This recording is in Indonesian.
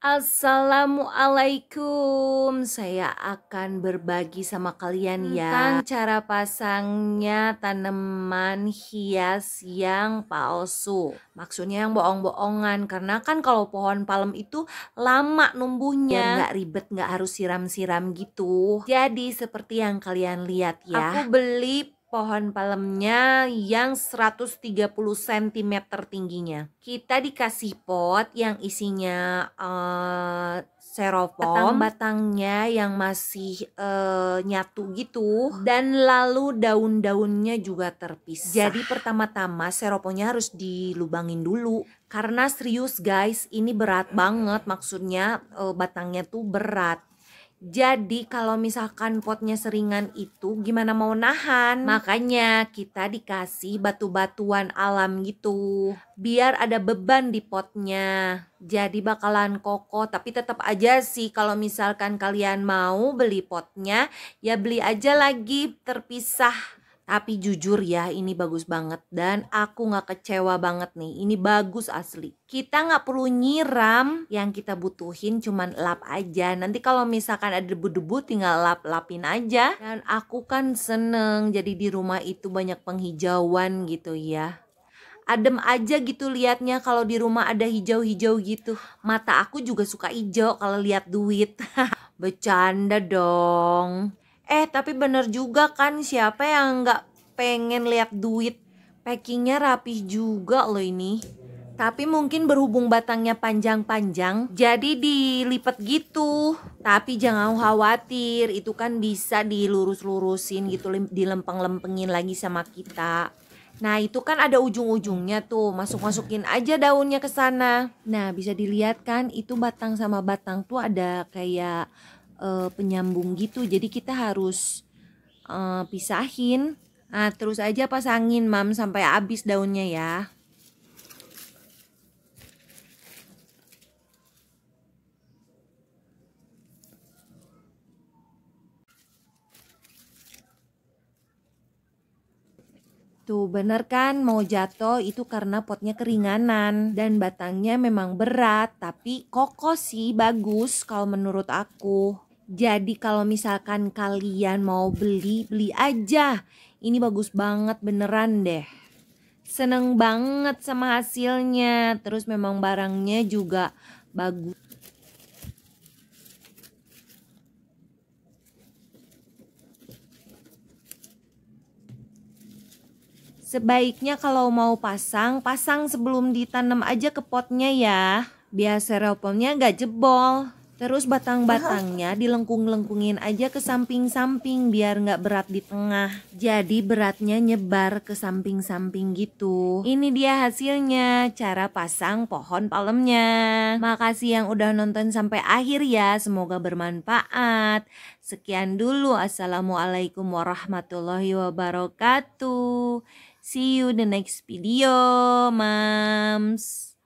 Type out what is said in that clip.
Assalamualaikum. Saya akan berbagi sama kalian ya tentang cara pasangnya tanaman hias yang palsu. Maksudnya yang bohong-bohongan karena kan kalau pohon palem itu lama numbuhnya, nggak ribet, nggak harus siram-siram gitu. Jadi seperti yang kalian lihat ya. Aku beli pohon palemnya yang 130 cm tingginya. Kita dikasih pot yang isinya uh, eh, serofoam, batang-batangnya yang masih uh, nyatu gitu dan lalu daun-daunnya juga terpisah. Jadi pertama-tama serofoamnya harus dilubangin dulu karena serius guys, ini berat banget maksudnya uh, batangnya tuh berat jadi kalau misalkan potnya seringan itu gimana mau nahan? Makanya kita dikasih batu-batuan alam gitu. Biar ada beban di potnya. Jadi bakalan kokoh tapi tetap aja sih kalau misalkan kalian mau beli potnya ya beli aja lagi terpisah tapi jujur ya ini bagus banget dan aku gak kecewa banget nih. Ini bagus asli. Kita gak perlu nyiram yang kita butuhin cuman lap aja. Nanti kalau misalkan ada debu-debu tinggal lap-lapin aja. Dan aku kan seneng jadi di rumah itu banyak penghijauan gitu ya adem aja gitu liatnya kalau di rumah ada hijau-hijau gitu. Mata aku juga suka hijau kalau lihat duit. Bercanda dong. Eh tapi bener juga kan siapa yang nggak pengen lihat duit. Packingnya rapih juga loh ini. Tapi mungkin berhubung batangnya panjang-panjang, jadi dilipat gitu. Tapi jangan khawatir, itu kan bisa dilurus-lurusin gitu, dilempeng-lempengin lagi sama kita. Nah, itu kan ada ujung-ujungnya tuh, masuk-masukin aja daunnya ke sana. Nah, bisa dilihat kan itu batang sama batang tuh ada kayak uh, penyambung gitu jadi kita harus uh, pisahin nah terus aja pasangin mam sampai habis daunnya ya Tuh bener kan mau jatuh itu karena potnya keringanan dan batangnya memang berat tapi kokoh sih bagus kalau menurut aku. Jadi kalau misalkan kalian mau beli, beli aja. Ini bagus banget beneran deh. Seneng banget sama hasilnya. Terus memang barangnya juga bagus. Sebaiknya kalau mau pasang, pasang sebelum ditanam aja ke potnya ya. Biar seropomnya gak jebol. Terus batang-batangnya dilengkung-lengkungin aja ke samping-samping biar nggak berat di tengah. Jadi beratnya nyebar ke samping-samping gitu. Ini dia hasilnya, cara pasang pohon palemnya. Makasih yang udah nonton sampai akhir ya, semoga bermanfaat. Sekian dulu, Assalamualaikum warahmatullahi wabarakatuh. See you the next video, mams.